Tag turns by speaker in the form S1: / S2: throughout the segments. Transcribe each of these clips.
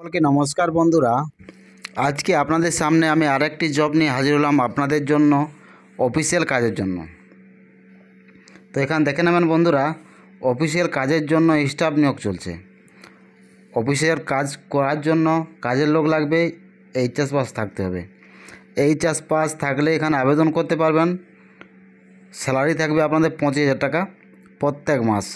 S1: সকলকে নমস্কার বন্ধুরা আজকে আপনাদের সামনে আমি আরেকটি জব নিয়ে হাজির হলাম আপনাদের জন্য অফিসিয়াল কাজের জন্য তো এখানে দেখে নেবেন বন্ধুরা অফিসিয়াল কাজের জন্য স্টাফ নিয়োগ চলছে অফিসের কাজ করার জন্য কাজের লোক লাগবে এইচ এস পাস থাকতে হবে এইচ এস পাস থাকলে এখানে আবেদন করতে পারবেন স্যালারি থাকবে আপনাদের পঁচিশ হাজার টাকা প্রত্যেক মাস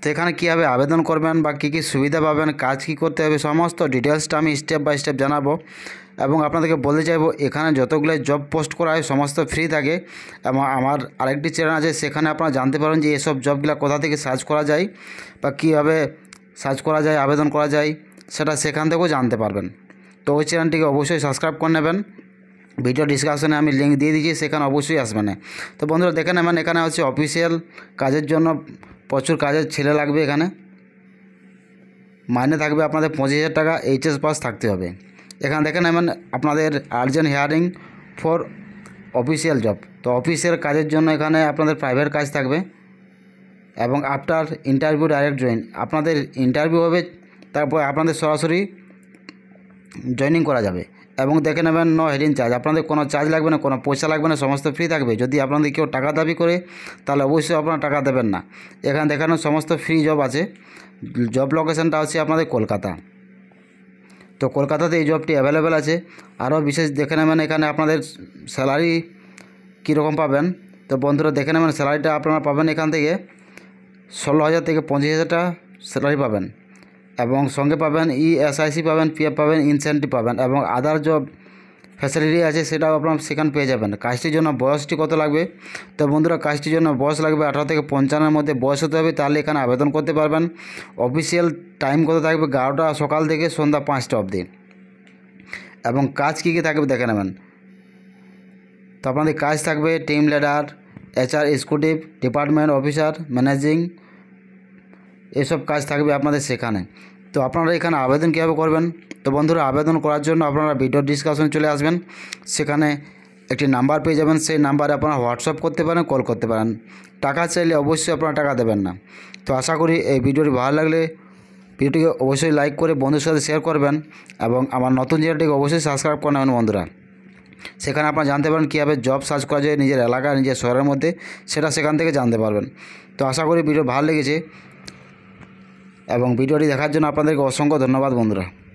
S1: তো এখানে কীভাবে আবেদন করবেন বা কী কী সুবিধা পাবেন কাজ কী করতে হবে সমস্ত ডিটেলসটা আমি স্টেপ বাই স্টেপ জানাবো এবং আপনাদেরকে বলতে চাইবো এখানে যতগুলো জব পোস্ট করা হয় সমস্ত ফ্রি থাকে এবং আমার আরেকটি চ্যানেল আছে সেখানে আপনারা জানতে পারেন যে এসব জবগুলো কোথা থেকে সার্চ করা যায় বা কীভাবে সার্চ করা যায় আবেদন করা যায় সেটা সেখান থেকেও জানতে পারবেন তো ওই চ্যানেলটিকে অবশ্যই সাবস্ক্রাইব করে নেবেন ভিডিও ডিসকাশনে আমি লিঙ্ক দিয়ে দিয়েছি সেখানে অবশ্যই আসবেন তো বন্ধুরা দেখে নেবেন এখানে হচ্ছে অফিসিয়াল কাজের জন্য প্রচুর কাজের ছেলে লাগবে এখানে মাইনে থাকবে আপনাদের পঁচিশ হাজার টাকা এইচএস পাস থাকতে হবে এখানে দেখেন এমন আপনাদের urgent hiring for official job তো অফিসের কাজের জন্য এখানে আপনাদের প্রাইভেট কাজ থাকবে এবং আফটার ইন্টারভিউ ডাইরেক্ট জয়েন আপনাদের ইন্টারভিউ হবে তারপর আপনাদের সরাসরি জয়েনিং করা যাবে এবং দেখে নেবেন নো হেডিং চার্জ আপনাদের কোনো চার্জ লাগবে না কোনো পয়সা লাগবে না সমস্ত ফ্রি থাকবে যদি আপনাদের কেউ টাকা দাবি করে তাহলে অবশ্যই আপনারা টাকা দেবেন না এখানে দেখানো সমস্ত ফ্রি জব আছে জব লোকেশানটা হচ্ছে আপনাদের কলকাতা তো কলকাতাতে এই জবটি অ্যাভেলেবেল আছে আরও বিশেষ দেখে নেবেন এখানে আপনাদের স্যালারি কীরকম পাবেন তো বন্ধুরা দেখে নেবেন স্যালারিটা আপনারা পাবেন এখান থেকে ষোলো হাজার থেকে পঁচিশ হাজারটা স্যালারি পাবেন এবং সঙ্গে পাবেন ইএসআইসি e পাবেন পিএফ পাবেন ইনসেন্টিভ পাবেন এবং আদার জব ফ্যাসিলিটি আছে সেটাও আপনার সেখানে পেয়ে যাবেন কাজটির জন্য বয়সটি কত লাগবে তো বন্ধুরা কাজটির জন্য বয়স লাগবে আঠারো থেকে পঞ্চান্নের মধ্যে বয়স হতে হবে তাহলে এখানে আবেদন করতে পারবেন অফিসিয়াল টাইম কত থাকবে এগারোটা সকাল থেকে সন্ধ্যা পাঁচটা অবধি এবং কাজ কী কী থাকবে দেখে নেবেন তো আপনাদের কাজ থাকবে team leader HR executive department officer managing এসব কাজ থাকবে আপনাদের সেখানে তো আপনারা এখানে আবেদন কীভাবে করবেন তো বন্ধুরা আবেদন করার জন্য আপনারা ভিডিও ডিসকাশনে চলে আসবেন সেখানে একটি নাম্বার পেয়ে যাবেন সেই নাম্বারে আপনারা হোয়াটসঅ্যাপ করতে পারেন কল করতে পারেন টাকা চাইলে অবশ্যই আপনারা টাকা দেবেন না তো আশা করি এই ভিডিওটি ভালো লাগলে ভিডিওটিকে অবশ্যই লাইক করে বন্ধুর সাথে শেয়ার করবেন এবং আমার নতুন চ্যানেলটিকে অবশ্যই সাবস্ক্রাইব করে নেবেন বন্ধুরা সেখানে আপনারা জানতে পারেন কীভাবে জব সার্চ করা যায় নিজের এলাকা নিজের শহরের মধ্যে সেটা সেখান থেকে জানতে পারবেন তো আশা করি ভিডিও ভালো লেগেছে এবং ভিডিওটি দেখার জন্য আপনাদেরকে অসংখ্য ধন্যবাদ বন্ধুরা